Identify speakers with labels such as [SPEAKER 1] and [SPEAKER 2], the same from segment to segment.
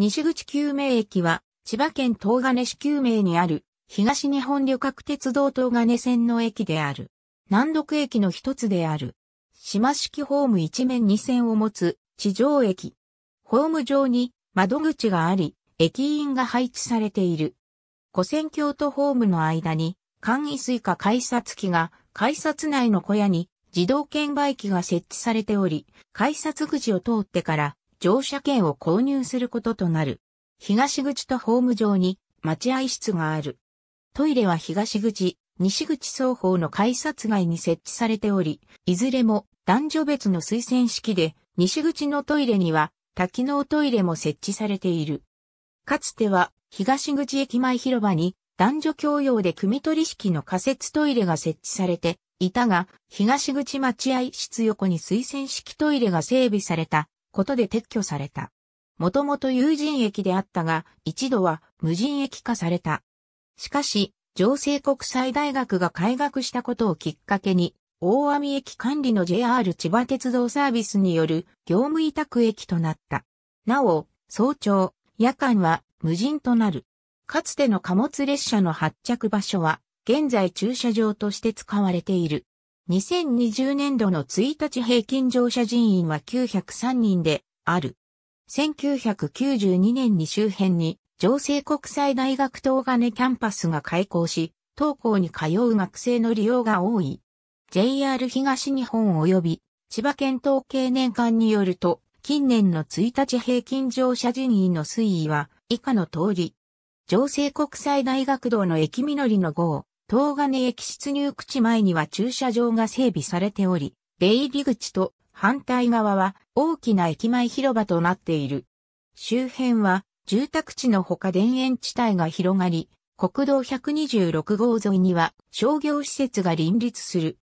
[SPEAKER 1] 西口救命駅は、千葉県東金市救命にある、東日本旅客鉄道東金線の駅である。南独駅の一つである。島式ホーム一面二線を持つ、地上駅。ホーム上に窓口があり、駅員が配置されている。古戦橋とホームの間に、簡易水下改札機が、改札内の小屋に自動券売機が設置されており、改札口を通ってから乗車券を購入することとなる。東口とホーム上に待合室がある。トイレは東口、西口双方の改札外に設置されており、いずれも男女別の推薦式で、西口のトイレには多機能トイレも設置されている。かつては東口駅前広場に男女共用で組取式の仮設トイレが設置されていたが、東口待合室横に推薦式トイレが整備されたことで撤去された。もともと有人駅であったが、一度は無人駅化された。しかし、上西国際大学が開学したことをきっかけに、大網駅管理の JR 千葉鉄道サービスによる業務委託駅となった。なお、早朝、夜間は無人となる。かつての貨物列車の発着場所は、現在駐車場として使われている。2020年度の1日平均乗車人員は903人である。1992年に周辺に、上西国際大学東金キャンパスが開校し、東校に通う学生の利用が多い。JR 東日本及び千葉県統計年間によると、近年の1日平均乗車人員の推移は以下の通り。上西国際大学道の駅みのりの号、東金駅出入口前には駐車場が整備されており、出入り口と反対側は大きな駅前広場となっている。周辺は住宅地のほか田園地帯が広がり、国道126号沿いには商業施設が林立する。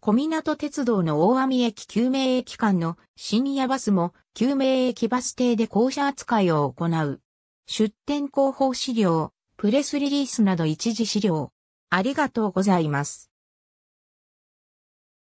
[SPEAKER 1] 小港鉄道の大網駅救命駅間の深夜バスも救命駅バス停で降車扱いを行う。出店広報資料、プレスリリースなど一時資料。ありがとうございます。